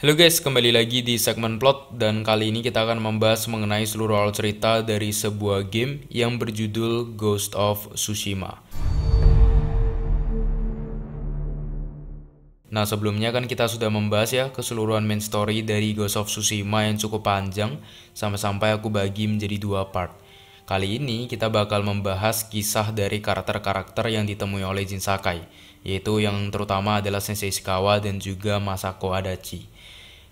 Halo guys, kembali lagi di segmen plot dan kali ini kita akan membahas mengenai seluruh alur cerita dari sebuah game yang berjudul Ghost of Tsushima. Nah sebelumnya kan kita sudah membahas ya keseluruhan main story dari Ghost of Tsushima yang cukup panjang sampai-sampai aku bagi menjadi dua part. Kali ini kita bakal membahas kisah dari karakter-karakter yang ditemui oleh Jin Sakai, yaitu yang terutama adalah Sensei Shikawa dan juga Masako Adachi.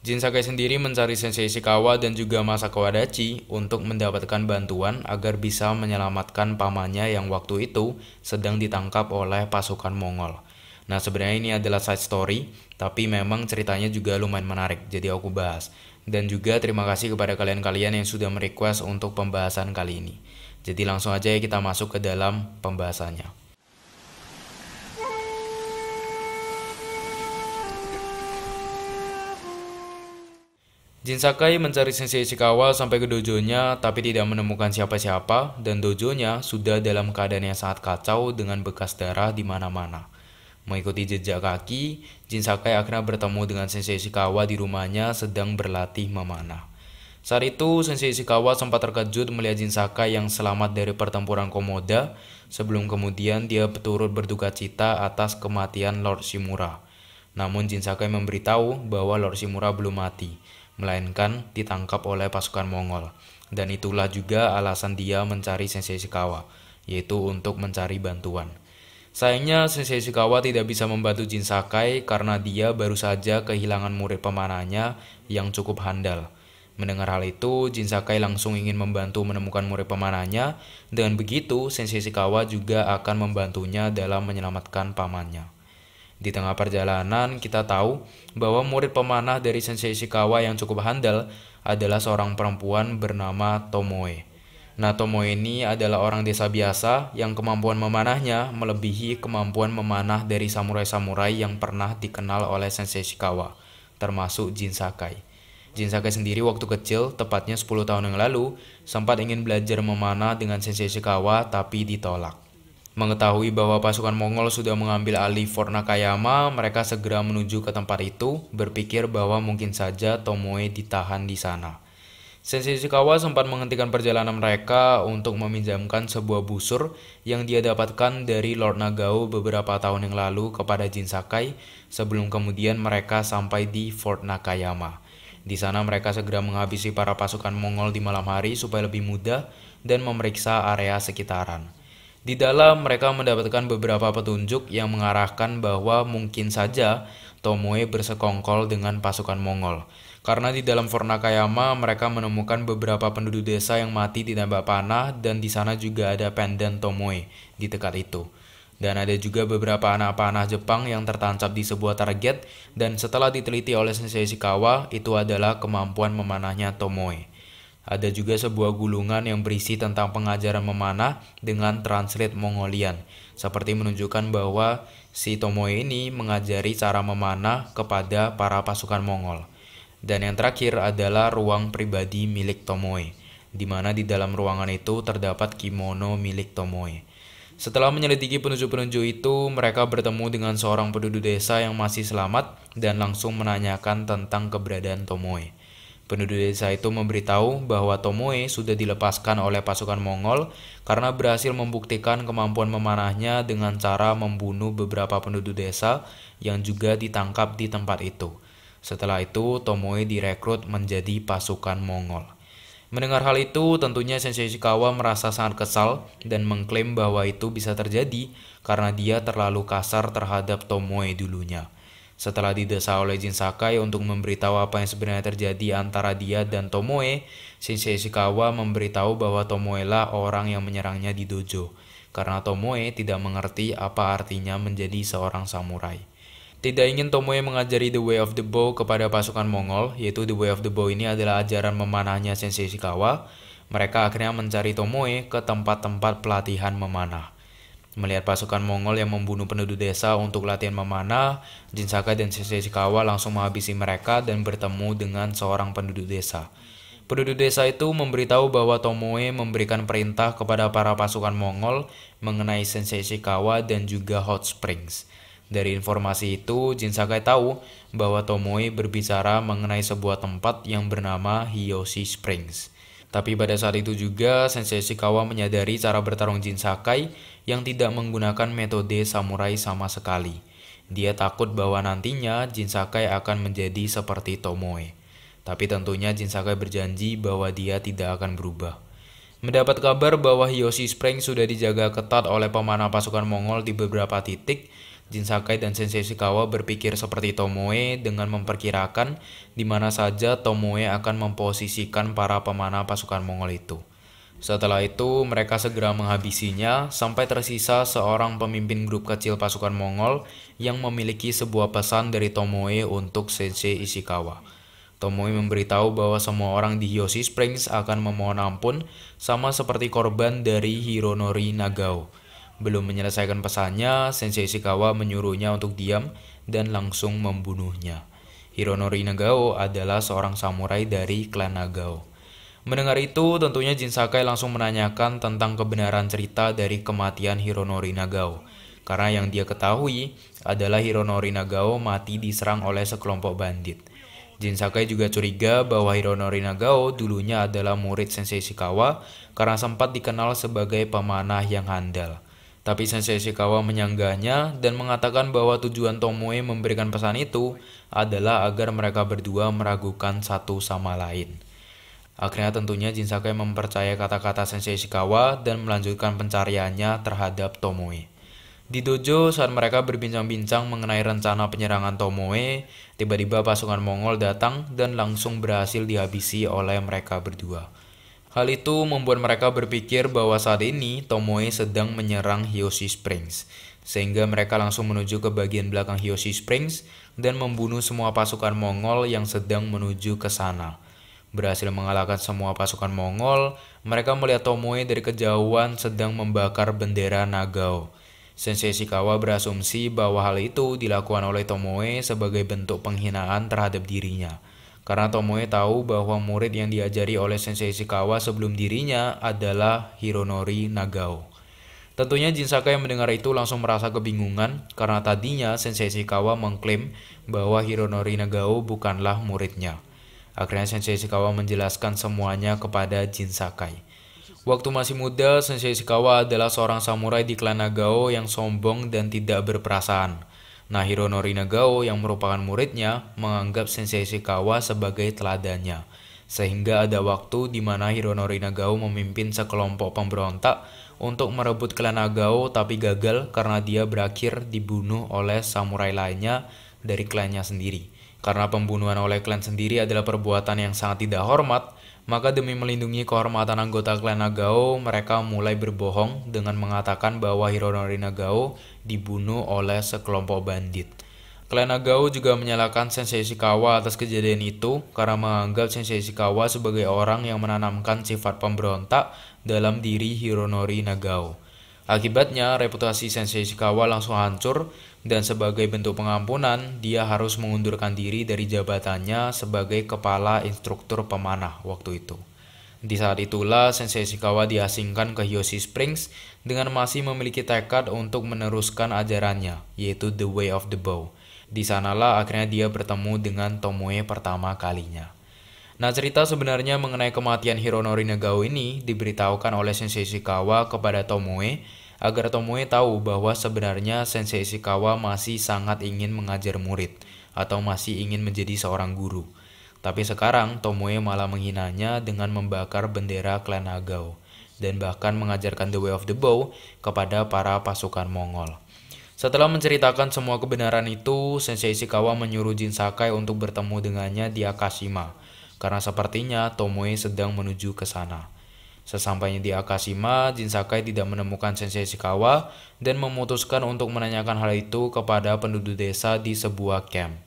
Jin Sakai sendiri mencari Sensei Ishikawa dan juga Masako Adachi untuk mendapatkan bantuan agar bisa menyelamatkan pamannya yang waktu itu sedang ditangkap oleh pasukan Mongol. Nah sebenarnya ini adalah side story, tapi memang ceritanya juga lumayan menarik, jadi aku bahas. Dan juga terima kasih kepada kalian-kalian yang sudah merequest untuk pembahasan kali ini. Jadi langsung aja ya kita masuk ke dalam pembahasannya. Jin Sakai mencari Sensei Ishikawa sampai ke dojonya tapi tidak menemukan siapa-siapa dan dojonya sudah dalam keadaan yang sangat kacau dengan bekas darah di mana-mana. Mengikuti jejak kaki, Jin Sakai akhirnya bertemu dengan Sensei Ishikawa di rumahnya sedang berlatih memanah. Saat itu, Sensei Ishikawa sempat terkejut melihat Jin Sakai yang selamat dari pertempuran Komoda sebelum kemudian dia turut berduka cita atas kematian Lord Shimura. Namun Jin Sakai memberitahu bahwa Lord Shimura belum mati melainkan ditangkap oleh pasukan Mongol. Dan itulah juga alasan dia mencari Sensei Shikawa, yaitu untuk mencari bantuan. Sayangnya Sensei Shikawa tidak bisa membantu Jin Sakai karena dia baru saja kehilangan murid pemanahnya yang cukup handal. Mendengar hal itu, Jin Sakai langsung ingin membantu menemukan murid pemanahnya. Dengan begitu, Sensei Shikawa juga akan membantunya dalam menyelamatkan pamannya. Di tengah perjalanan, kita tahu bahwa murid pemanah dari Sensei Ishikawa yang cukup handal adalah seorang perempuan bernama Tomoe. Nah, Tomoe ini adalah orang desa biasa yang kemampuan memanahnya melebihi kemampuan memanah dari samurai-samurai yang pernah dikenal oleh Sensei Ishikawa, termasuk Jin Sakai. Jin Sakai sendiri waktu kecil, tepatnya 10 tahun yang lalu, sempat ingin belajar memanah dengan Sensei Ishikawa tapi ditolak. Mengetahui bahwa pasukan Mongol sudah mengambil alih Fort Nakayama, mereka segera menuju ke tempat itu, berpikir bahwa mungkin saja Tomoe ditahan di sana. Sensei Ishikawa sempat menghentikan perjalanan mereka untuk meminjamkan sebuah busur yang dia dapatkan dari Lord Nagao beberapa tahun yang lalu kepada Jin Sakai sebelum kemudian mereka sampai di Fort Nakayama. Di sana mereka segera menghabisi para pasukan Mongol di malam hari supaya lebih mudah dan memeriksa area sekitaran. Di dalam mereka mendapatkan beberapa petunjuk yang mengarahkan bahwa mungkin saja Tomoe bersekongkol dengan pasukan Mongol. Karena di dalam Fornakayama mereka menemukan beberapa penduduk desa yang mati ditambah panah dan di sana juga ada pendant Tomoe di dekat itu. Dan ada juga beberapa anak panah Jepang yang tertancap di sebuah target dan setelah diteliti oleh Sensei Shikawa itu adalah kemampuan memanahnya Tomoe. Ada juga sebuah gulungan yang berisi tentang pengajaran memanah dengan translate Mongolian, seperti menunjukkan bahwa si Tomoe ini mengajari cara memanah kepada para pasukan Mongol. Dan yang terakhir adalah ruang pribadi milik Tomoe, di mana di dalam ruangan itu terdapat kimono milik Tomoe. Setelah menyelidiki penunjuk-penunjuk itu, mereka bertemu dengan seorang penduduk desa yang masih selamat dan langsung menanyakan tentang keberadaan Tomoe. Penduduk desa itu memberitahu bahwa Tomoe sudah dilepaskan oleh pasukan Mongol karena berhasil membuktikan kemampuan memanahnya dengan cara membunuh beberapa penduduk desa yang juga ditangkap di tempat itu. Setelah itu, Tomoe direkrut menjadi pasukan Mongol. Mendengar hal itu, tentunya Sensei Ishikawa merasa sangat kesal dan mengklaim bahwa itu bisa terjadi karena dia terlalu kasar terhadap Tomoe dulunya. Setelah didesak oleh Jin Sakai untuk memberitahu apa yang sebenarnya terjadi antara dia dan Tomoe, Sensei Ishikawa memberitahu bahwa Tomoe lah orang yang menyerangnya di dojo, karena Tomoe tidak mengerti apa artinya menjadi seorang samurai. Tidak ingin Tomoe mengajari The Way of the Bow kepada pasukan Mongol, yaitu The Way of the Bow ini adalah ajaran memanahnya Sensei Ishikawa, mereka akhirnya mencari Tomoe ke tempat-tempat pelatihan memanah. Melihat pasukan Mongol yang membunuh penduduk desa untuk latihan memanah, Jin Jinsaka dan Shishikawa langsung menghabisi mereka dan bertemu dengan seorang penduduk desa. Penduduk desa itu memberitahu bahwa Tomoe memberikan perintah kepada para pasukan Mongol mengenai Sensei Shikawa dan juga Hot Springs. Dari informasi itu, Jin Sakai tahu bahwa Tomoe berbicara mengenai sebuah tempat yang bernama Hiyoshi Springs. Tapi pada saat itu juga, Sensei Shikawa menyadari cara bertarung Jin Sakai yang tidak menggunakan metode samurai sama sekali. Dia takut bahwa nantinya Jin Sakai akan menjadi seperti Tomoe. Tapi tentunya Jin Sakai berjanji bahwa dia tidak akan berubah. Mendapat kabar bahwa Hiyoshi Spring sudah dijaga ketat oleh pemanah pasukan Mongol di beberapa titik, Jin Sakai dan Sensei Shikawa berpikir seperti Tomoe dengan memperkirakan di mana saja Tomoe akan memposisikan para pemanah pasukan Mongol itu. Setelah itu, mereka segera menghabisinya sampai tersisa seorang pemimpin grup kecil pasukan Mongol yang memiliki sebuah pesan dari Tomoe untuk Sensei Ishikawa. Tomoe memberitahu bahwa semua orang di Yoshi Springs akan memohon ampun sama seperti korban dari Hironori Nagao. Belum menyelesaikan pesannya, Sensei Ishikawa menyuruhnya untuk diam dan langsung membunuhnya. Hironori Nagao adalah seorang samurai dari klan Nagao. Mendengar itu, tentunya Jin Sakai langsung menanyakan tentang kebenaran cerita dari kematian Hironori Nagao. Karena yang dia ketahui adalah Hironori Nagao mati diserang oleh sekelompok bandit. Jin Sakai juga curiga bahwa Hironori Nagao dulunya adalah murid Sensei Shikawa karena sempat dikenal sebagai pemanah yang handal. Tapi Sensei Shikawa menyanggahnya dan mengatakan bahwa tujuan Tomoe memberikan pesan itu adalah agar mereka berdua meragukan satu sama lain. Akhirnya tentunya Sakai mempercaya kata-kata Sensei Ishikawa dan melanjutkan pencariannya terhadap Tomoe. Di dojo saat mereka berbincang-bincang mengenai rencana penyerangan Tomoe, tiba-tiba pasukan Mongol datang dan langsung berhasil dihabisi oleh mereka berdua. Hal itu membuat mereka berpikir bahwa saat ini Tomoe sedang menyerang Hiyoshi Springs, sehingga mereka langsung menuju ke bagian belakang Hiyoshi Springs dan membunuh semua pasukan Mongol yang sedang menuju ke sana berhasil mengalahkan semua pasukan Mongol, mereka melihat Tomoe dari kejauhan sedang membakar bendera Nagao. Sensei Shikawa berasumsi bahwa hal itu dilakukan oleh Tomoe sebagai bentuk penghinaan terhadap dirinya. Karena Tomoe tahu bahwa murid yang diajari oleh Sensei Shikawa sebelum dirinya adalah Hironori Nagao. Tentunya Jinsaka yang mendengar itu langsung merasa kebingungan karena tadinya Sensei Shikawa mengklaim bahwa Hironori Nagao bukanlah muridnya. Akhirnya Sensei Ishikawa menjelaskan semuanya kepada Jin Sakai. Waktu masih muda, Sensei Ishikawa adalah seorang samurai di klan Nagao yang sombong dan tidak berperasaan. Nah, Hironori Nagao yang merupakan muridnya menganggap Sensei Ishikawa sebagai teladannya. Sehingga ada waktu di mana Hironori Nagao memimpin sekelompok pemberontak untuk merebut klan Nagao tapi gagal karena dia berakhir dibunuh oleh samurai lainnya dari klannya sendiri. Karena pembunuhan oleh klan sendiri adalah perbuatan yang sangat tidak hormat, maka demi melindungi kehormatan anggota klan Nagao, mereka mulai berbohong dengan mengatakan bahwa Hironori Nagao dibunuh oleh sekelompok bandit. Klan Nagao juga menyalahkan Sensei Shikawa atas kejadian itu karena menganggap Sensei Shikawa sebagai orang yang menanamkan sifat pemberontak dalam diri Hironori Nagao. Akibatnya, reputasi Sensei Shikawa langsung hancur dan sebagai bentuk pengampunan, dia harus mengundurkan diri dari jabatannya sebagai kepala instruktur pemanah waktu itu. Di saat itulah Sensei Shikawa diasingkan ke Yoshi Springs dengan masih memiliki tekad untuk meneruskan ajarannya, yaitu The Way of the Bow. Di sanalah akhirnya dia bertemu dengan Tomoe pertama kalinya. Nah cerita sebenarnya mengenai kematian Hironori Nagao ini diberitahukan oleh Sensei Shikawa kepada Tomoe agar Tomoe tahu bahwa sebenarnya Sensei Ishikawa masih sangat ingin mengajar murid atau masih ingin menjadi seorang guru. Tapi sekarang Tomoe malah menghinanya dengan membakar bendera klan Nagao dan bahkan mengajarkan The Way of the Bow kepada para pasukan Mongol. Setelah menceritakan semua kebenaran itu, Sensei Ishikawa menyuruh Jin Sakai untuk bertemu dengannya di Akashima, karena sepertinya Tomoe sedang menuju ke sana. Sesampainya di Akashima, Jin Sakai tidak menemukan Sensei Ishikawa dan memutuskan untuk menanyakan hal itu kepada penduduk desa di sebuah camp.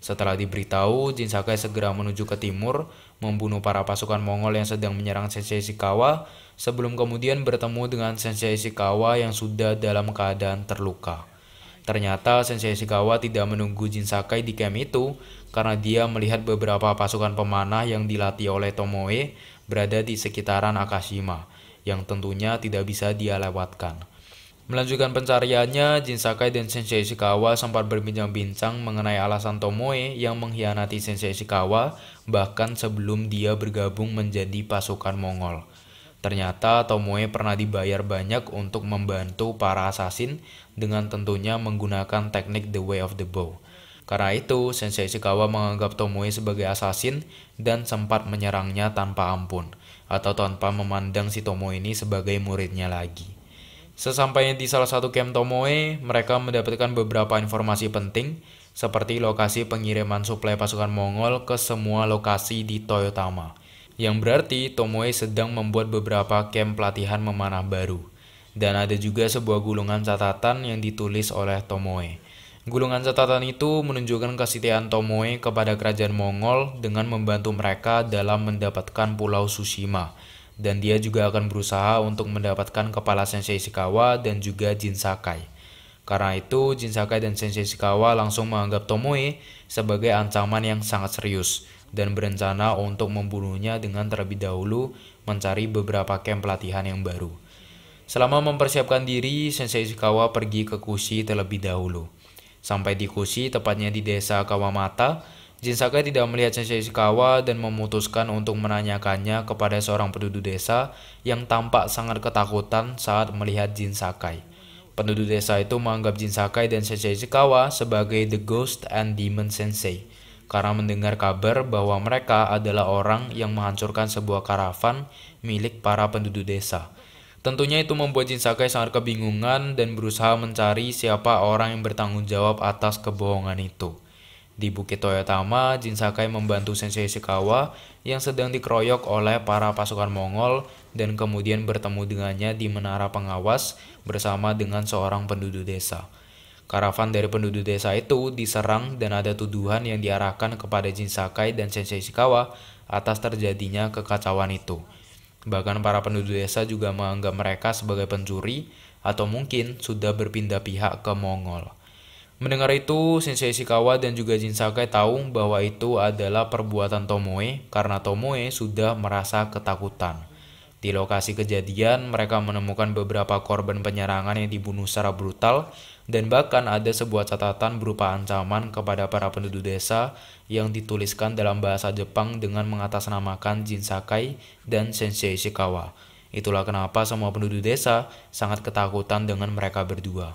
Setelah diberitahu, Jin Sakai segera menuju ke timur, membunuh para pasukan Mongol yang sedang menyerang Sensei Ishikawa, sebelum kemudian bertemu dengan Sensei Ishikawa yang sudah dalam keadaan terluka. Ternyata Sensei Ishikawa tidak menunggu Jin Sakai di camp itu karena dia melihat beberapa pasukan pemanah yang dilatih oleh Tomoe berada di sekitaran Akashima, yang tentunya tidak bisa dia lewatkan. Melanjutkan pencariannya, Jin Sakai dan Sensei Ishikawa sempat berbincang-bincang mengenai alasan Tomoe yang mengkhianati Sensei Ishikawa bahkan sebelum dia bergabung menjadi pasukan Mongol. Ternyata Tomoe pernah dibayar banyak untuk membantu para asasin dengan tentunya menggunakan teknik The Way of the Bow. Karena itu, Sensei Ishikawa menganggap Tomoe sebagai asasin dan sempat menyerangnya tanpa ampun, atau tanpa memandang si Tomoe ini sebagai muridnya lagi. Sesampainya di salah satu camp Tomoe, mereka mendapatkan beberapa informasi penting, seperti lokasi pengiriman suplai pasukan Mongol ke semua lokasi di Toyotama, yang berarti Tomoe sedang membuat beberapa camp pelatihan memanah baru. Dan ada juga sebuah gulungan catatan yang ditulis oleh Tomoe. Gulungan catatan itu menunjukkan kesetiaan Tomoe kepada kerajaan Mongol dengan membantu mereka dalam mendapatkan pulau Tsushima. Dan dia juga akan berusaha untuk mendapatkan kepala Sensei Ishikawa dan juga Jin Sakai. Karena itu, Jin Sakai dan Sensei Ishikawa langsung menganggap Tomoe sebagai ancaman yang sangat serius dan berencana untuk membunuhnya dengan terlebih dahulu mencari beberapa camp pelatihan yang baru. Selama mempersiapkan diri, Sensei Ishikawa pergi ke Kushi terlebih dahulu. Sampai di Kushi, tepatnya di desa Kawamata, Jin Sakai tidak melihat Sensei Sekawa dan memutuskan untuk menanyakannya kepada seorang penduduk desa yang tampak sangat ketakutan saat melihat Jin Sakai. Penduduk desa itu menganggap Jin Sakai dan Sensei Sekawa sebagai the ghost and demon sensei karena mendengar kabar bahwa mereka adalah orang yang menghancurkan sebuah karavan milik para penduduk desa Tentunya itu membuat Jin Sakai sangat kebingungan dan berusaha mencari siapa orang yang bertanggung jawab atas kebohongan itu. Di Bukit Toyotama, Jin Sakai membantu Sensei Ishikawa yang sedang dikeroyok oleh para pasukan Mongol dan kemudian bertemu dengannya di menara pengawas bersama dengan seorang penduduk desa. Karavan dari penduduk desa itu diserang dan ada tuduhan yang diarahkan kepada Jin Sakai dan Sensei Ishikawa atas terjadinya kekacauan itu. Bahkan para penduduk desa juga menganggap mereka sebagai pencuri atau mungkin sudah berpindah pihak ke Mongol. Mendengar itu, Sensei Ishikawa dan juga Jin Sakai tahu bahwa itu adalah perbuatan Tomoe karena Tomoe sudah merasa ketakutan. Di lokasi kejadian, mereka menemukan beberapa korban penyerangan yang dibunuh secara brutal dan bahkan ada sebuah catatan berupa ancaman kepada para penduduk desa yang dituliskan dalam bahasa Jepang dengan mengatasnamakan Jin Sakai dan Sensei Shikawa. Itulah kenapa semua penduduk desa sangat ketakutan dengan mereka berdua.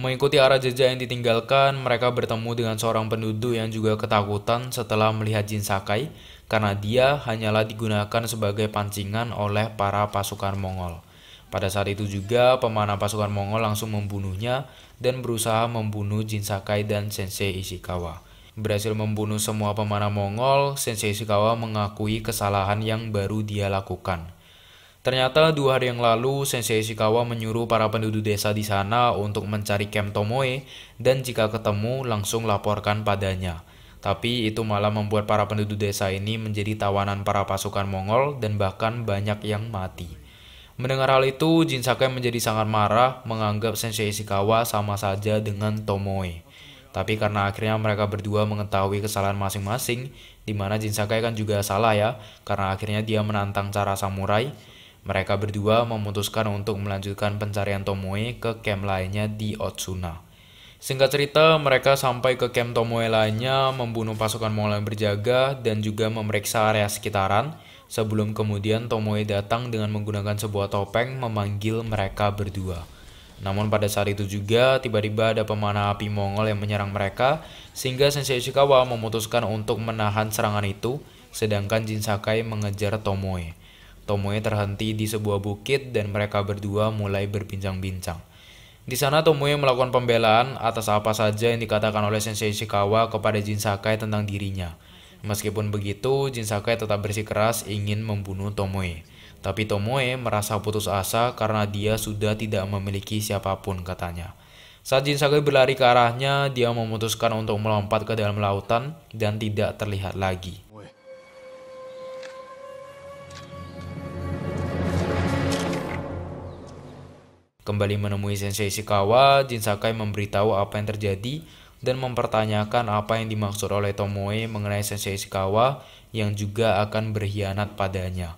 Mengikuti arah jejak yang ditinggalkan, mereka bertemu dengan seorang penduduk yang juga ketakutan setelah melihat Jin Sakai karena dia hanyalah digunakan sebagai pancingan oleh para pasukan Mongol. Pada saat itu juga, pemanah pasukan Mongol langsung membunuhnya dan berusaha membunuh Jin Sakai dan Sensei Ishikawa. Berhasil membunuh semua pemanah Mongol, Sensei Ishikawa mengakui kesalahan yang baru dia lakukan. Ternyata dua hari yang lalu, Sensei Ishikawa menyuruh para penduduk desa di sana untuk mencari Kem Tomoe dan jika ketemu langsung laporkan padanya. Tapi itu malah membuat para penduduk desa ini menjadi tawanan para pasukan Mongol dan bahkan banyak yang mati. Mendengar hal itu, Jin Sakai menjadi sangat marah menganggap Sensei Ishikawa sama saja dengan Tomoe. Tapi karena akhirnya mereka berdua mengetahui kesalahan masing-masing, di mana Jin Sakai kan juga salah ya, karena akhirnya dia menantang cara samurai, mereka berdua memutuskan untuk melanjutkan pencarian Tomoe ke camp lainnya di Otsuna. Singkat cerita, mereka sampai ke camp Tomoe lainnya, membunuh pasukan Mongol yang berjaga, dan juga memeriksa area sekitaran, sebelum kemudian Tomoe datang dengan menggunakan sebuah topeng memanggil mereka berdua. Namun pada saat itu juga, tiba-tiba ada pemanah api Mongol yang menyerang mereka, sehingga Sensei Ishikawa memutuskan untuk menahan serangan itu, sedangkan Jin Sakai mengejar Tomoe. Tomoe terhenti di sebuah bukit dan mereka berdua mulai berbincang-bincang. Di sana Tomoe melakukan pembelaan atas apa saja yang dikatakan oleh Sensei Ishikawa kepada Jin Sakai tentang dirinya. Meskipun begitu, Jin Sakai tetap bersikeras ingin membunuh Tomoe. Tapi Tomoe merasa putus asa karena dia sudah tidak memiliki siapapun katanya. Saat Jin Sakai berlari ke arahnya, dia memutuskan untuk melompat ke dalam lautan dan tidak terlihat lagi. Kembali menemui Sensei Ishikawa, Jin Sakai memberitahu apa yang terjadi dan mempertanyakan apa yang dimaksud oleh Tomoe mengenai Sensei Ishikawa yang juga akan berkhianat padanya.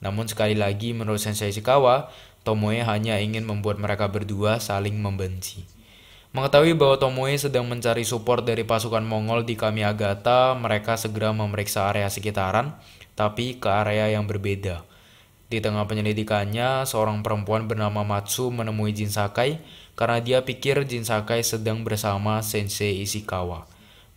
Namun sekali lagi menurut Sensei Ishikawa, Tomoe hanya ingin membuat mereka berdua saling membenci. Mengetahui bahwa Tomoe sedang mencari support dari pasukan Mongol di Kamiagata, mereka segera memeriksa area sekitaran, tapi ke area yang berbeda. Di tengah penyelidikannya, seorang perempuan bernama Matsu menemui Jin Sakai karena dia pikir Jin Sakai sedang bersama Sensei Ishikawa.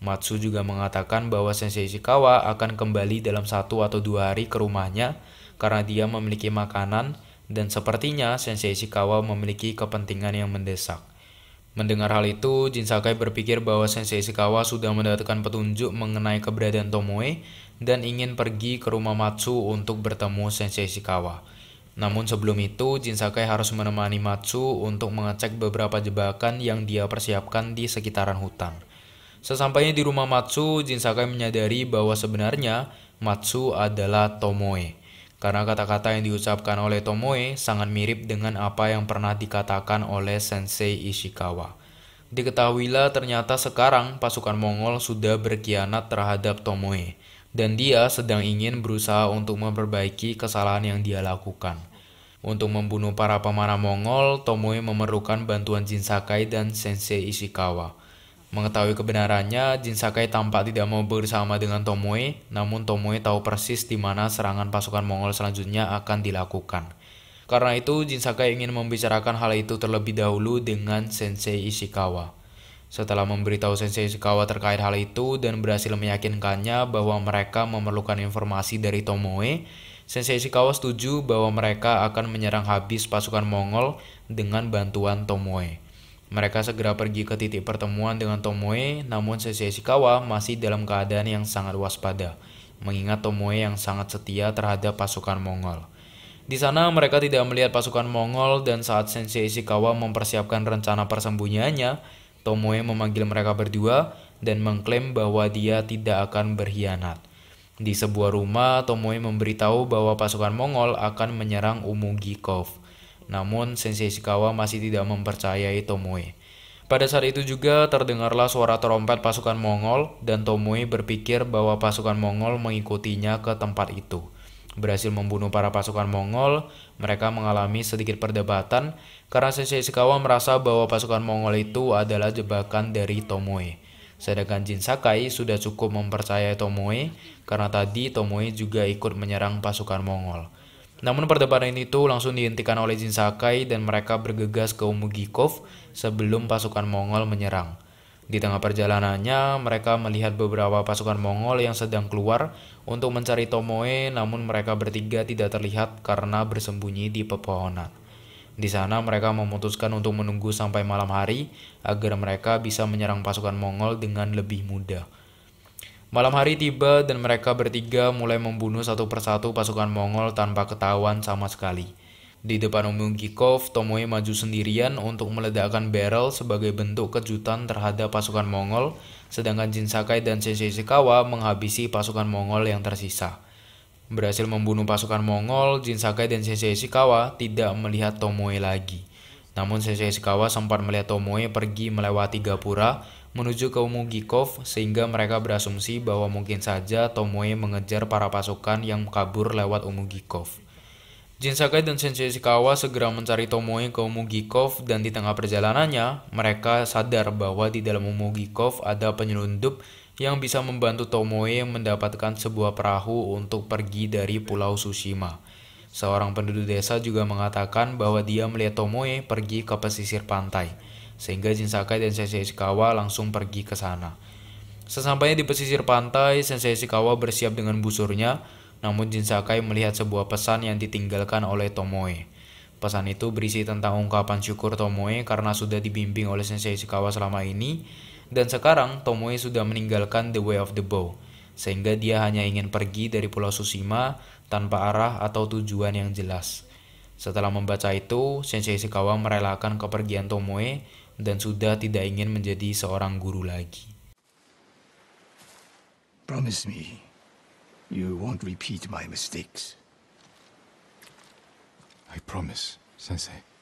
Matsu juga mengatakan bahwa Sensei Ishikawa akan kembali dalam satu atau dua hari ke rumahnya karena dia memiliki makanan dan sepertinya Sensei Ishikawa memiliki kepentingan yang mendesak. Mendengar hal itu, Jin Sakai berpikir bahwa Sensei Ishikawa sudah mendapatkan petunjuk mengenai keberadaan Tomoe dan ingin pergi ke rumah Matsu untuk bertemu Sensei Ishikawa. Namun sebelum itu, Jin Sakai harus menemani Matsu untuk mengecek beberapa jebakan yang dia persiapkan di sekitaran hutan. Sesampainya di rumah Matsu, Jin Sakai menyadari bahwa sebenarnya Matsu adalah Tomoe karena kata-kata yang diucapkan oleh Tomoe sangat mirip dengan apa yang pernah dikatakan oleh Sensei Ishikawa. Diketahuilah ternyata sekarang pasukan Mongol sudah berkhianat terhadap Tomoe, dan dia sedang ingin berusaha untuk memperbaiki kesalahan yang dia lakukan. Untuk membunuh para pemanah Mongol, Tomoe memerlukan bantuan Jin Sakai dan Sensei Ishikawa. Mengetahui kebenarannya, Jin Sakai tampak tidak mau bersama dengan Tomoe, namun Tomoe tahu persis di mana serangan pasukan Mongol selanjutnya akan dilakukan. Karena itu, Jin Sakai ingin membicarakan hal itu terlebih dahulu dengan Sensei Ishikawa. Setelah memberitahu Sensei Ishikawa terkait hal itu dan berhasil meyakinkannya bahwa mereka memerlukan informasi dari Tomoe, Sensei Ishikawa setuju bahwa mereka akan menyerang habis pasukan Mongol dengan bantuan Tomoe. Mereka segera pergi ke titik pertemuan dengan Tomoe, namun Shikawa masih dalam keadaan yang sangat waspada, mengingat Tomoe yang sangat setia terhadap pasukan Mongol. Di sana mereka tidak melihat pasukan Mongol dan saat Sensei Ishikawa mempersiapkan rencana persembunyiannya, Tomoe memanggil mereka berdua dan mengklaim bahwa dia tidak akan berkhianat. Di sebuah rumah, Tomoe memberitahu bahwa pasukan Mongol akan menyerang Umugikov. Namun Sensei Ishikawa masih tidak mempercayai Tomoe. Pada saat itu juga terdengarlah suara trompet pasukan Mongol dan Tomoe berpikir bahwa pasukan Mongol mengikutinya ke tempat itu. Berhasil membunuh para pasukan Mongol, mereka mengalami sedikit perdebatan karena Sensei Ishikawa merasa bahwa pasukan Mongol itu adalah jebakan dari Tomoe. Sedangkan Jin Sakai sudah cukup mempercayai Tomoe karena tadi Tomoe juga ikut menyerang pasukan Mongol. Namun perdebatan itu langsung dihentikan oleh Jin Sakai dan mereka bergegas ke Umugikov sebelum pasukan Mongol menyerang. Di tengah perjalanannya, mereka melihat beberapa pasukan Mongol yang sedang keluar untuk mencari Tomoe, namun mereka bertiga tidak terlihat karena bersembunyi di pepohonan. Di sana mereka memutuskan untuk menunggu sampai malam hari agar mereka bisa menyerang pasukan Mongol dengan lebih mudah. Malam hari tiba dan mereka bertiga mulai membunuh satu persatu pasukan Mongol tanpa ketahuan sama sekali. Di depan umum Kikov, Tomoe maju sendirian untuk meledakkan barrel sebagai bentuk kejutan terhadap pasukan Mongol, sedangkan Jin Sakai dan Sensei Sekawa menghabisi pasukan Mongol yang tersisa. Berhasil membunuh pasukan Mongol, Jin Sakai dan Sensei Sekawa tidak melihat Tomoe lagi. Namun Sensei Sekawa sempat melihat Tomoe pergi melewati gapura menuju ke Mugikov sehingga mereka berasumsi bahwa mungkin saja Tomoe mengejar para pasukan yang kabur lewat Umugikov. Sakai dan Sensei Ishikawa segera mencari Tomoe ke Umugikov dan di tengah perjalanannya, mereka sadar bahwa di dalam Umugikov ada penyelundup yang bisa membantu Tomoe mendapatkan sebuah perahu untuk pergi dari Pulau Tsushima. Seorang penduduk desa juga mengatakan bahwa dia melihat Tomoe pergi ke pesisir pantai sehingga Jin Sakai dan Sensei Ishikawa langsung pergi ke sana. Sesampainya di pesisir pantai, Sensei Ishikawa bersiap dengan busurnya, namun Jin Sakai melihat sebuah pesan yang ditinggalkan oleh Tomoe. Pesan itu berisi tentang ungkapan syukur Tomoe karena sudah dibimbing oleh Sensei Ishikawa selama ini, dan sekarang Tomoe sudah meninggalkan The Way of the Bow, sehingga dia hanya ingin pergi dari Pulau Susima tanpa arah atau tujuan yang jelas. Setelah membaca itu, Sensei Ishikawa merelakan kepergian Tomoe dan sudah tidak ingin menjadi seorang guru lagi. Promise me you won't repeat my mistakes. I promise, Sensei.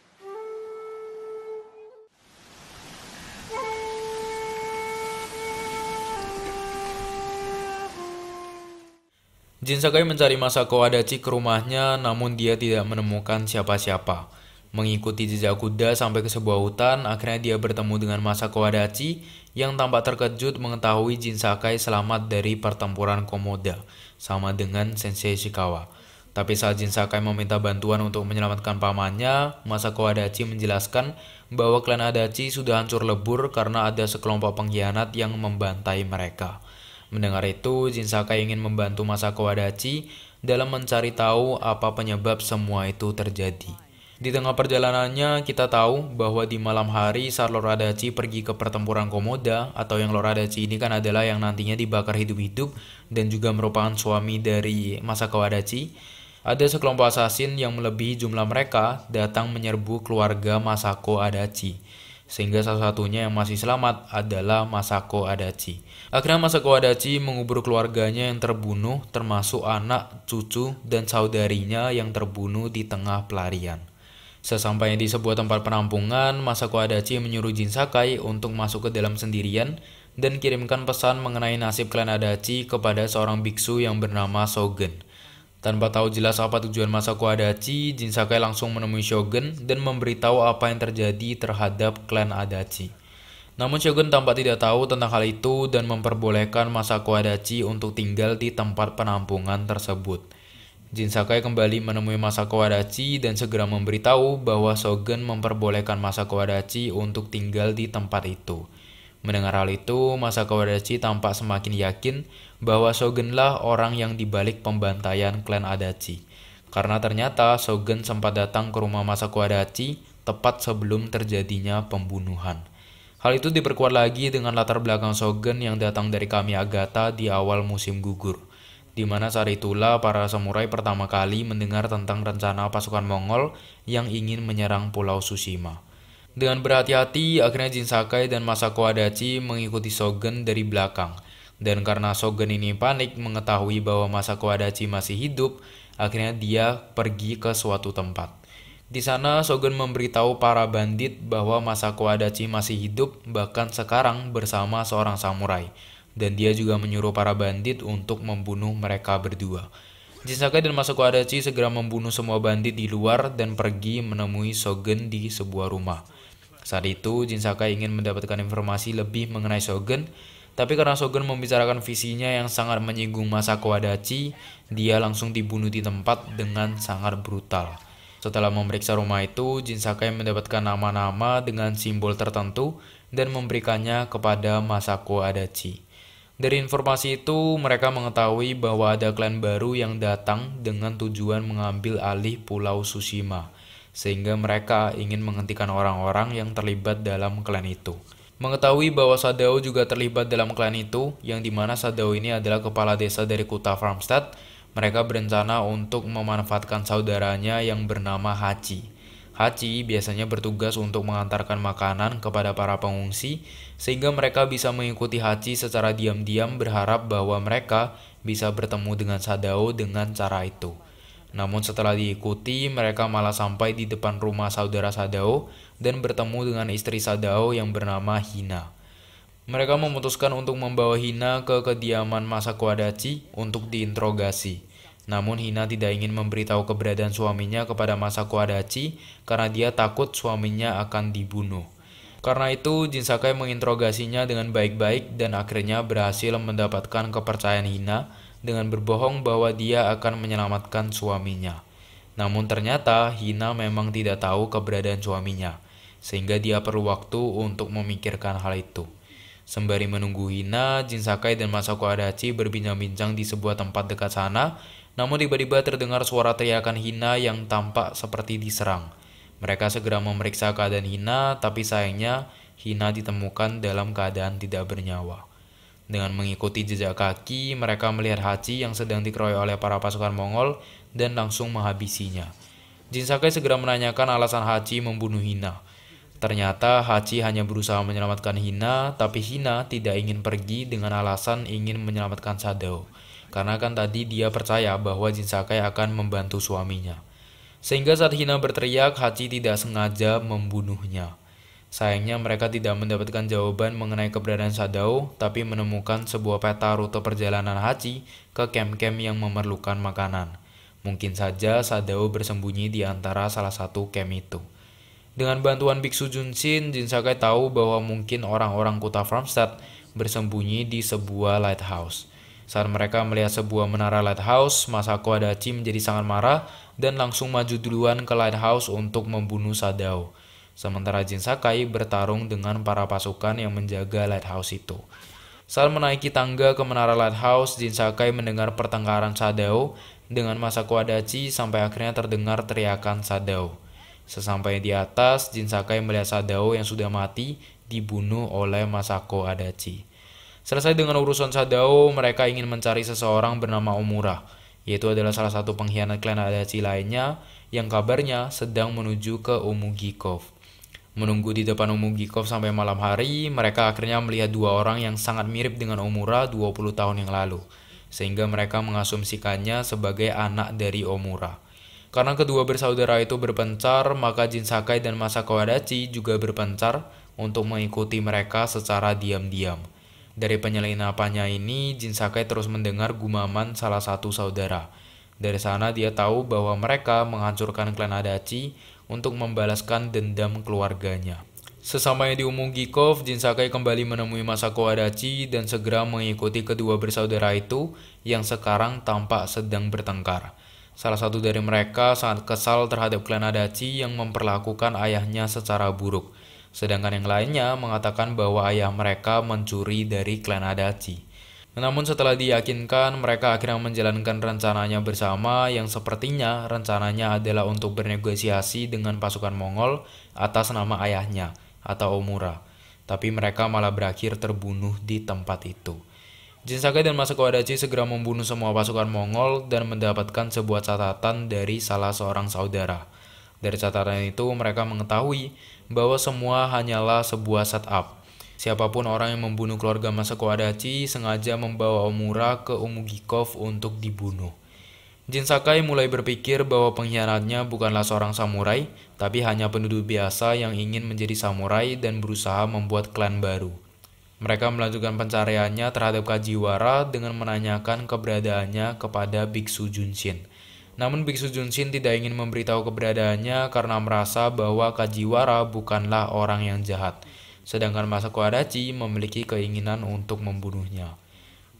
Jin Sakai mencari Masako Adachi ke rumahnya namun dia tidak menemukan siapa-siapa. Mengikuti jejak kuda sampai ke sebuah hutan, akhirnya dia bertemu dengan Masako Adachi yang tampak terkejut mengetahui Jin Sakai selamat dari pertempuran Komoda, sama dengan Sensei Shikawa. Tapi saat Jin Sakai meminta bantuan untuk menyelamatkan pamannya, Masako Adachi menjelaskan bahwa klan Adachi sudah hancur lebur karena ada sekelompok pengkhianat yang membantai mereka. Mendengar itu, Jin Sakai ingin membantu Masako Adachi dalam mencari tahu apa penyebab semua itu terjadi. Di tengah perjalanannya, kita tahu bahwa di malam hari saat Loradaci pergi ke pertempuran Komoda, atau yang Loradachi ini kan adalah yang nantinya dibakar hidup-hidup dan juga merupakan suami dari Masako Adachi, ada sekelompok asasin yang melebihi jumlah mereka datang menyerbu keluarga Masako Adachi. Sehingga salah satunya yang masih selamat adalah Masako Adachi. Akhirnya Masako Adachi mengubur keluarganya yang terbunuh termasuk anak, cucu, dan saudarinya yang terbunuh di tengah pelarian. Sesampainya di sebuah tempat penampungan, Masako Adachi menyuruh Jin Sakai untuk masuk ke dalam sendirian dan kirimkan pesan mengenai nasib klan Adachi kepada seorang biksu yang bernama Shogun. Tanpa tahu jelas apa tujuan Masako Adachi, Jin Sakai langsung menemui Shogun dan memberitahu apa yang terjadi terhadap klan Adachi. Namun Shogun tampak tidak tahu tentang hal itu dan memperbolehkan Masako Adachi untuk tinggal di tempat penampungan tersebut. Jin Sakai kembali menemui Masako Adachi dan segera memberitahu bahwa Sogen memperbolehkan Masako Adachi untuk tinggal di tempat itu. Mendengar hal itu, Masako Adachi tampak semakin yakin bahwa Sogenlah orang yang dibalik pembantaian klan Adachi. Karena ternyata Sogen sempat datang ke rumah Masako Adachi tepat sebelum terjadinya pembunuhan. Hal itu diperkuat lagi dengan latar belakang Sogen yang datang dari Kami Agata di awal musim gugur di mana saat itulah para samurai pertama kali mendengar tentang rencana pasukan Mongol yang ingin menyerang Pulau Tsushima. Dengan berhati-hati, akhirnya Jin Sakai dan Masako Adachi mengikuti Shogun dari belakang. Dan karena Shogun ini panik mengetahui bahwa Masako Adachi masih hidup, akhirnya dia pergi ke suatu tempat. Di sana, Shogun memberitahu para bandit bahwa Masako Adachi masih hidup bahkan sekarang bersama seorang samurai dan dia juga menyuruh para bandit untuk membunuh mereka berdua. Jisaka dan Masako Adachi segera membunuh semua bandit di luar dan pergi menemui Sogen di sebuah rumah. Saat itu, Jinsaka ingin mendapatkan informasi lebih mengenai Sogen, tapi karena Sogen membicarakan visinya yang sangat menyinggung Masako Adachi, dia langsung dibunuh di tempat dengan sangat brutal. Setelah memeriksa rumah itu, Jinsaka mendapatkan nama-nama dengan simbol tertentu dan memberikannya kepada Masako Adachi. Dari informasi itu, mereka mengetahui bahwa ada klan baru yang datang dengan tujuan mengambil alih Pulau Tsushima, sehingga mereka ingin menghentikan orang-orang yang terlibat dalam klan itu. Mengetahui bahwa Sadao juga terlibat dalam klan itu, yang dimana Sadao ini adalah kepala desa dari Kuta Farmstead, mereka berencana untuk memanfaatkan saudaranya yang bernama Hachi. Haji biasanya bertugas untuk mengantarkan makanan kepada para pengungsi, sehingga mereka bisa mengikuti Haji secara diam-diam berharap bahwa mereka bisa bertemu dengan Sadao dengan cara itu. Namun setelah diikuti, mereka malah sampai di depan rumah saudara Sadao dan bertemu dengan istri Sadao yang bernama Hina. Mereka memutuskan untuk membawa Hina ke kediaman Masako Adachi untuk diinterogasi. Namun Hina tidak ingin memberitahu keberadaan suaminya kepada Masako Adachi karena dia takut suaminya akan dibunuh. Karena itu, Jin Sakai menginterogasinya dengan baik-baik dan akhirnya berhasil mendapatkan kepercayaan Hina dengan berbohong bahwa dia akan menyelamatkan suaminya. Namun ternyata Hina memang tidak tahu keberadaan suaminya, sehingga dia perlu waktu untuk memikirkan hal itu. Sembari menunggu Hina, Jin Sakai dan Masako Adachi berbincang-bincang di sebuah tempat dekat sana namun tiba-tiba terdengar suara teriakan Hina yang tampak seperti diserang. Mereka segera memeriksa keadaan Hina, tapi sayangnya Hina ditemukan dalam keadaan tidak bernyawa. Dengan mengikuti jejak kaki, mereka melihat Hachi yang sedang dikeroyok oleh para pasukan Mongol dan langsung menghabisinya. Jin Sakai segera menanyakan alasan Hachi membunuh Hina. Ternyata Hachi hanya berusaha menyelamatkan Hina, tapi Hina tidak ingin pergi dengan alasan ingin menyelamatkan Sadao karena kan tadi dia percaya bahwa Jin Sakai akan membantu suaminya. Sehingga saat Hina berteriak, Hachi tidak sengaja membunuhnya. Sayangnya mereka tidak mendapatkan jawaban mengenai keberadaan Sadao, tapi menemukan sebuah peta rute perjalanan Hachi ke kem-kem yang memerlukan makanan. Mungkin saja Sadao bersembunyi di antara salah satu kem itu. Dengan bantuan Biksu Junshin, Sakai tahu bahwa mungkin orang-orang kota Farmstead bersembunyi di sebuah lighthouse. Saat mereka melihat sebuah menara lighthouse, Masako Adachi menjadi sangat marah dan langsung maju duluan ke lighthouse untuk membunuh Sadao. Sementara Jin Sakai bertarung dengan para pasukan yang menjaga lighthouse itu. Saat menaiki tangga ke menara lighthouse, Jin Sakai mendengar pertengkaran Sadao dengan Masako Adachi sampai akhirnya terdengar teriakan Sadao. Sesampai di atas, Jin Sakai melihat Sadao yang sudah mati dibunuh oleh Masako Adachi. Selesai dengan urusan Sadao, mereka ingin mencari seseorang bernama Omura, yaitu adalah salah satu pengkhianat klan Adachi lainnya yang kabarnya sedang menuju ke Omugikov. Menunggu di depan Omugikov sampai malam hari, mereka akhirnya melihat dua orang yang sangat mirip dengan Omura 20 tahun yang lalu, sehingga mereka mengasumsikannya sebagai anak dari Omura. Karena kedua bersaudara itu berpencar, maka Jin Sakai dan Masako Adachi juga berpencar untuk mengikuti mereka secara diam-diam. Dari penyelinapannya ini, Jin Sakai terus mendengar gumaman salah satu saudara. Dari sana dia tahu bahwa mereka menghancurkan klan Adachi untuk membalaskan dendam keluarganya. Sesampainya di umum Gikov, Jin Sakai kembali menemui Masako Adachi dan segera mengikuti kedua bersaudara itu yang sekarang tampak sedang bertengkar. Salah satu dari mereka sangat kesal terhadap klan Adachi yang memperlakukan ayahnya secara buruk. Sedangkan yang lainnya mengatakan bahwa ayah mereka mencuri dari klan Adachi. Namun setelah diyakinkan, mereka akhirnya menjalankan rencananya bersama yang sepertinya rencananya adalah untuk bernegosiasi dengan pasukan Mongol atas nama ayahnya atau Omura. Tapi mereka malah berakhir terbunuh di tempat itu. Jinsakai dan Masako Adachi segera membunuh semua pasukan Mongol dan mendapatkan sebuah catatan dari salah seorang saudara. Dari catatan itu, mereka mengetahui bahwa semua hanyalah sebuah setup. Siapapun orang yang membunuh keluarga Masako Adachi sengaja membawa Omura ke Umugikov untuk dibunuh. Jin Sakai mulai berpikir bahwa pengkhianatnya bukanlah seorang samurai, tapi hanya penduduk biasa yang ingin menjadi samurai dan berusaha membuat klan baru. Mereka melanjutkan pencariannya terhadap Kajiwara dengan menanyakan keberadaannya kepada Biksu Junshin. Namun Biksu Junshin tidak ingin memberitahu keberadaannya karena merasa bahwa Kajiwara bukanlah orang yang jahat, sedangkan Masako Adachi memiliki keinginan untuk membunuhnya.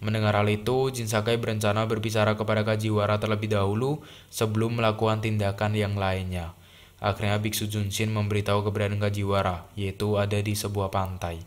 Mendengar hal itu, Jin Sakai berencana berbicara kepada Kajiwara terlebih dahulu sebelum melakukan tindakan yang lainnya. Akhirnya Biksu Junshin memberitahu keberadaan Kajiwara, yaitu ada di sebuah pantai.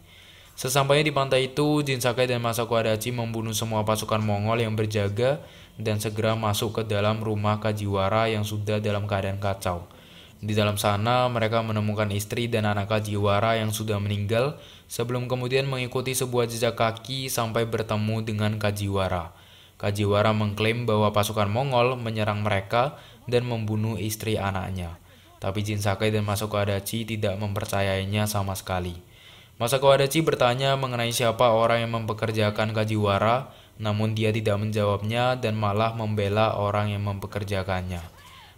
Sesampainya di pantai itu, Jin Sakai dan Masako Adachi membunuh semua pasukan Mongol yang berjaga dan segera masuk ke dalam rumah Kajiwara yang sudah dalam keadaan kacau. Di dalam sana, mereka menemukan istri dan anak Kajiwara yang sudah meninggal sebelum kemudian mengikuti sebuah jejak kaki sampai bertemu dengan Kajiwara. Kajiwara mengklaim bahwa pasukan Mongol menyerang mereka dan membunuh istri anaknya. Tapi Jin Sakai dan Masako Adachi tidak mempercayainya sama sekali. Masako Adachi bertanya mengenai siapa orang yang mempekerjakan Kajiwara, namun dia tidak menjawabnya dan malah membela orang yang mempekerjakannya.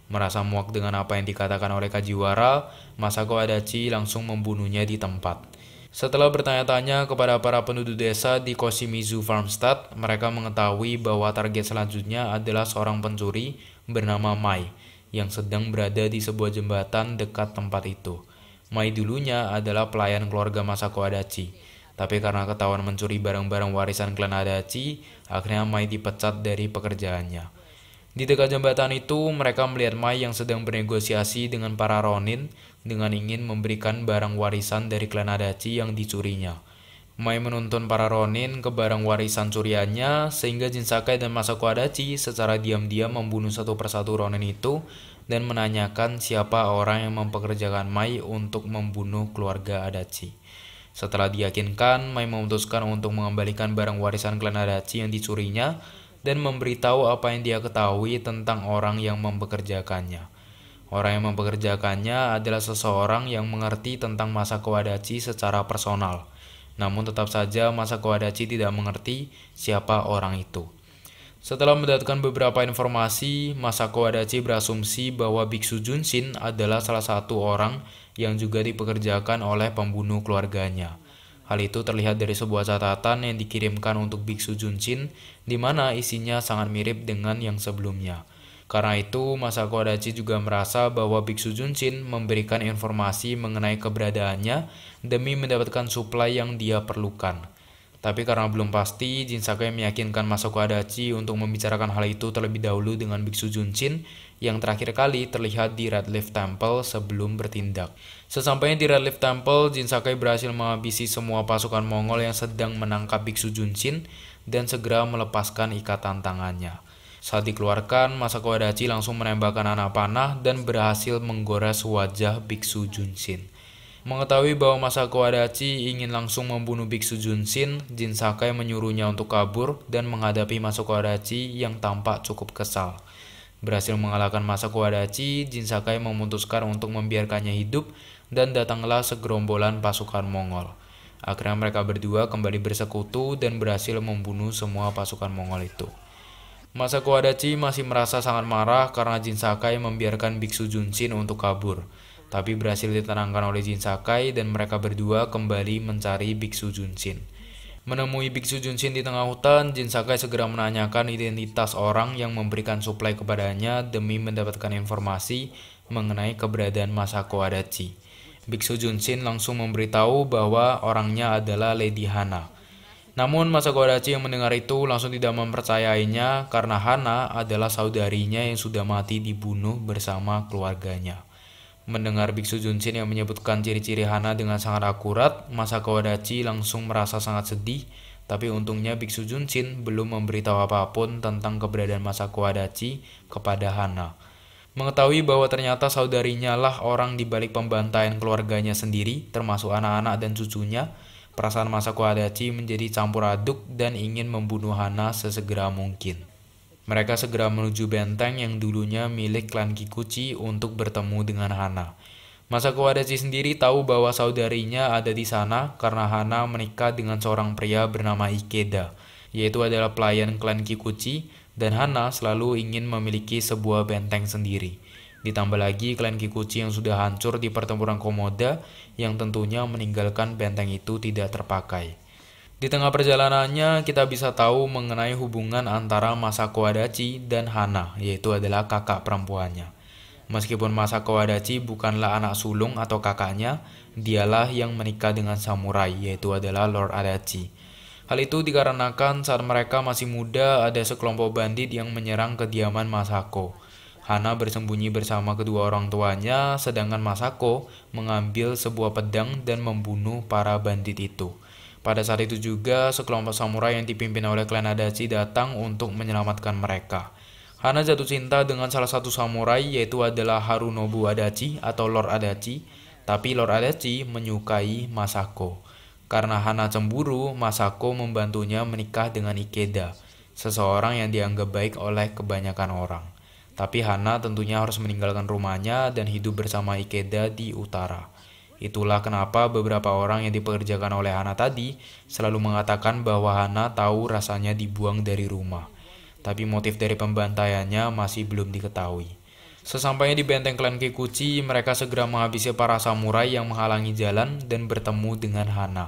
Merasa muak dengan apa yang dikatakan oleh Kajiwara, Masako Adachi langsung membunuhnya di tempat. Setelah bertanya-tanya kepada para penduduk desa di Koshimizu Farmstead, mereka mengetahui bahwa target selanjutnya adalah seorang pencuri bernama Mai yang sedang berada di sebuah jembatan dekat tempat itu. Mai dulunya adalah pelayan keluarga Masako Adachi. Tapi karena ketahuan mencuri barang-barang warisan klan Adachi, akhirnya Mai dipecat dari pekerjaannya. Di dekat jembatan itu, mereka melihat Mai yang sedang bernegosiasi dengan para Ronin dengan ingin memberikan barang warisan dari klan Adachi yang dicurinya. Mai menuntun para Ronin ke barang warisan curiannya sehingga Jin Sakai dan Masako Adachi secara diam-diam membunuh satu persatu Ronin itu dan menanyakan siapa orang yang mempekerjakan Mai untuk membunuh keluarga Adachi. Setelah diyakinkan, Mai memutuskan untuk mengembalikan barang warisan klan Adachi yang dicurinya dan memberitahu apa yang dia ketahui tentang orang yang mempekerjakannya. Orang yang mempekerjakannya adalah seseorang yang mengerti tentang masa Adachi secara personal. Namun tetap saja masa Adachi tidak mengerti siapa orang itu. Setelah mendapatkan beberapa informasi, Masako Adachi berasumsi bahwa Biksu Junshin adalah salah satu orang yang juga dipekerjakan oleh pembunuh keluarganya. Hal itu terlihat dari sebuah catatan yang dikirimkan untuk Biksu Junshin, di mana isinya sangat mirip dengan yang sebelumnya. Karena itu, Masako Adachi juga merasa bahwa Biksu Junshin memberikan informasi mengenai keberadaannya demi mendapatkan suplai yang dia perlukan. Tapi karena belum pasti, Jin Sakai meyakinkan Masako Adachi untuk membicarakan hal itu terlebih dahulu dengan Biksu Junshin yang terakhir kali terlihat di Red Leaf Temple sebelum bertindak. Sesampainya di Red Leaf Temple, Jin Sakai berhasil menghabisi semua pasukan Mongol yang sedang menangkap Biksu Junshin dan segera melepaskan ikatan tangannya. Saat dikeluarkan, Masako Adachi langsung menembakkan anak panah dan berhasil menggores wajah Biksu Junshin. Mengetahui bahwa Masako Adachi ingin langsung membunuh Biksu Junshin, Jin Sakai menyuruhnya untuk kabur dan menghadapi Masako Adachi yang tampak cukup kesal. Berhasil mengalahkan Masako Adachi, Jin Sakai memutuskan untuk membiarkannya hidup dan datanglah segerombolan pasukan Mongol. Akhirnya mereka berdua kembali bersekutu dan berhasil membunuh semua pasukan Mongol itu. Masako Adachi masih merasa sangat marah karena Jin Sakai membiarkan Biksu Junshin untuk kabur tapi berhasil ditenangkan oleh Jin Sakai dan mereka berdua kembali mencari Biksu Junshin. Menemui Biksu Junshin di tengah hutan, Jin Sakai segera menanyakan identitas orang yang memberikan suplai kepadanya demi mendapatkan informasi mengenai keberadaan Masako Adachi. Biksu Junshin langsung memberitahu bahwa orangnya adalah Lady Hana. Namun Masako Adachi yang mendengar itu langsung tidak mempercayainya karena Hana adalah saudarinya yang sudah mati dibunuh bersama keluarganya. Mendengar Biksu Junshin yang menyebutkan ciri-ciri Hana dengan sangat akurat, Masako Wadachi langsung merasa sangat sedih, tapi untungnya Biksu Junshin belum memberitahu apapun tentang keberadaan Masako Wadachi kepada Hana. Mengetahui bahwa ternyata saudarinya lah orang di balik pembantaian keluarganya sendiri, termasuk anak-anak dan cucunya, perasaan Masako Wadachi menjadi campur aduk dan ingin membunuh Hana sesegera mungkin. Mereka segera menuju benteng yang dulunya milik klan Kikuchi untuk bertemu dengan Hana. Masako Adachi sendiri tahu bahwa saudarinya ada di sana karena Hana menikah dengan seorang pria bernama Ikeda, yaitu adalah pelayan klan Kikuchi, dan Hana selalu ingin memiliki sebuah benteng sendiri. Ditambah lagi klan Kikuchi yang sudah hancur di pertempuran Komoda yang tentunya meninggalkan benteng itu tidak terpakai. Di tengah perjalanannya, kita bisa tahu mengenai hubungan antara Masako Adachi dan Hana, yaitu adalah kakak perempuannya. Meskipun Masako Adachi bukanlah anak sulung atau kakaknya, dialah yang menikah dengan samurai, yaitu adalah Lord Adachi. Hal itu dikarenakan saat mereka masih muda, ada sekelompok bandit yang menyerang kediaman Masako. Hana bersembunyi bersama kedua orang tuanya, sedangkan Masako mengambil sebuah pedang dan membunuh para bandit itu. Pada saat itu juga, sekelompok samurai yang dipimpin oleh klan Adachi datang untuk menyelamatkan mereka. Hana jatuh cinta dengan salah satu samurai yaitu adalah Harunobu Adachi atau Lord Adachi, tapi Lord Adachi menyukai Masako. Karena Hana cemburu, Masako membantunya menikah dengan Ikeda, seseorang yang dianggap baik oleh kebanyakan orang. Tapi Hana tentunya harus meninggalkan rumahnya dan hidup bersama Ikeda di utara. Itulah kenapa beberapa orang yang dipekerjakan oleh Hana tadi selalu mengatakan bahwa Hana tahu rasanya dibuang dari rumah. Tapi motif dari pembantaiannya masih belum diketahui. Sesampainya di benteng klan Kikuchi, mereka segera menghabisi para samurai yang menghalangi jalan dan bertemu dengan Hana.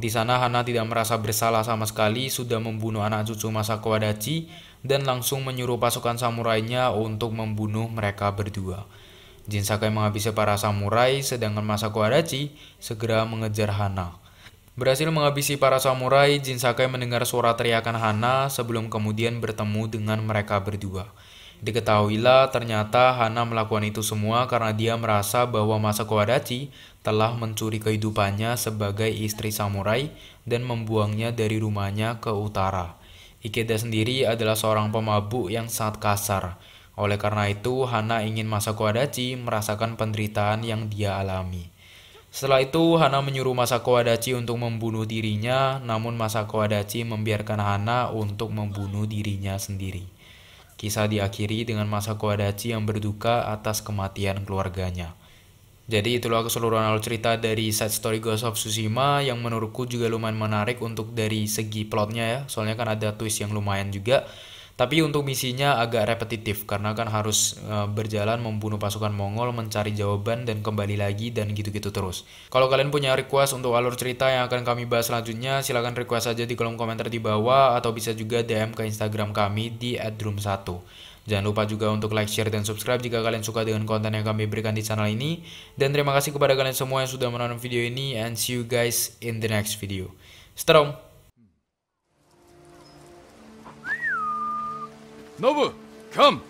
Di sana Hana tidak merasa bersalah sama sekali sudah membunuh anak cucu Masako Adachi dan langsung menyuruh pasukan samurainya untuk membunuh mereka berdua. Jin Sakai menghabisi para samurai, sedangkan Masako Adachi segera mengejar Hana. Berhasil menghabisi para samurai, Jin Sakai mendengar suara teriakan Hana sebelum kemudian bertemu dengan mereka berdua. Diketahuilah ternyata Hana melakukan itu semua karena dia merasa bahwa Masako Adachi telah mencuri kehidupannya sebagai istri samurai dan membuangnya dari rumahnya ke utara. Ikeda sendiri adalah seorang pemabuk yang sangat kasar. Oleh karena itu, Hana ingin Masako Adachi merasakan penderitaan yang dia alami. Setelah itu, Hana menyuruh Masako Adachi untuk membunuh dirinya, namun Masako Adachi membiarkan Hana untuk membunuh dirinya sendiri. Kisah diakhiri dengan Masako Adachi yang berduka atas kematian keluarganya. Jadi itulah keseluruhan alur cerita dari side story Ghost of Tsushima yang menurutku juga lumayan menarik untuk dari segi plotnya ya. Soalnya kan ada twist yang lumayan juga. Tapi untuk misinya agak repetitif karena kan harus e, berjalan membunuh pasukan Mongol, mencari jawaban dan kembali lagi dan gitu-gitu terus. Kalau kalian punya request untuk alur cerita yang akan kami bahas selanjutnya, silahkan request aja di kolom komentar di bawah atau bisa juga DM ke Instagram kami di @room1. Jangan lupa juga untuk like, share, dan subscribe jika kalian suka dengan konten yang kami berikan di channel ini. Dan terima kasih kepada kalian semua yang sudah menonton video ini and see you guys in the next video. strong. ノブ、come!